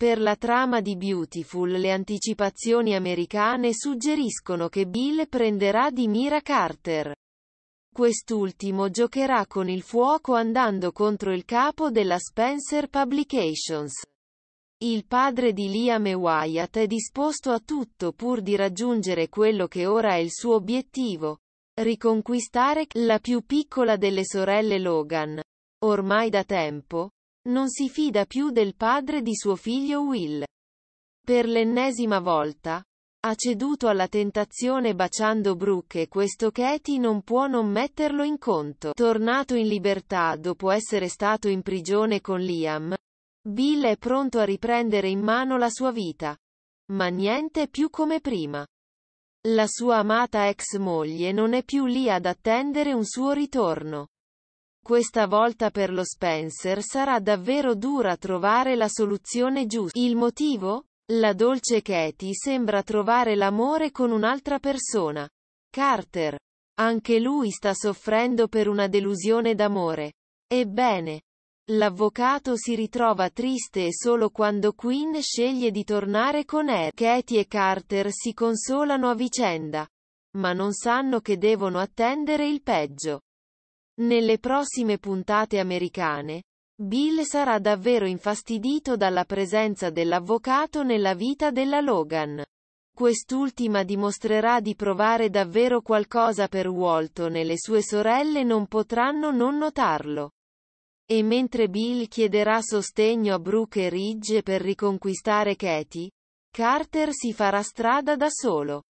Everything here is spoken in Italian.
Per la trama di Beautiful le anticipazioni americane suggeriscono che Bill prenderà di mira Carter. Quest'ultimo giocherà con il fuoco andando contro il capo della Spencer Publications. Il padre di Liam e Wyatt è disposto a tutto pur di raggiungere quello che ora è il suo obiettivo, riconquistare la più piccola delle sorelle Logan. Ormai da tempo, non si fida più del padre di suo figlio Will. Per l'ennesima volta, ha ceduto alla tentazione baciando Brooke e questo Katie non può non metterlo in conto. Tornato in libertà dopo essere stato in prigione con Liam, Bill è pronto a riprendere in mano la sua vita. Ma niente più come prima. La sua amata ex moglie non è più lì ad attendere un suo ritorno. Questa volta per lo Spencer sarà davvero dura trovare la soluzione giusta. Il motivo? La dolce Katie sembra trovare l'amore con un'altra persona. Carter. Anche lui sta soffrendo per una delusione d'amore. Ebbene. L'avvocato si ritrova triste e solo quando Quinn sceglie di tornare con Ed. Katie e Carter si consolano a vicenda. Ma non sanno che devono attendere il peggio. Nelle prossime puntate americane, Bill sarà davvero infastidito dalla presenza dell'avvocato nella vita della Logan. Quest'ultima dimostrerà di provare davvero qualcosa per Walton e le sue sorelle non potranno non notarlo. E mentre Bill chiederà sostegno a Brooke e Ridge per riconquistare Katie, Carter si farà strada da solo.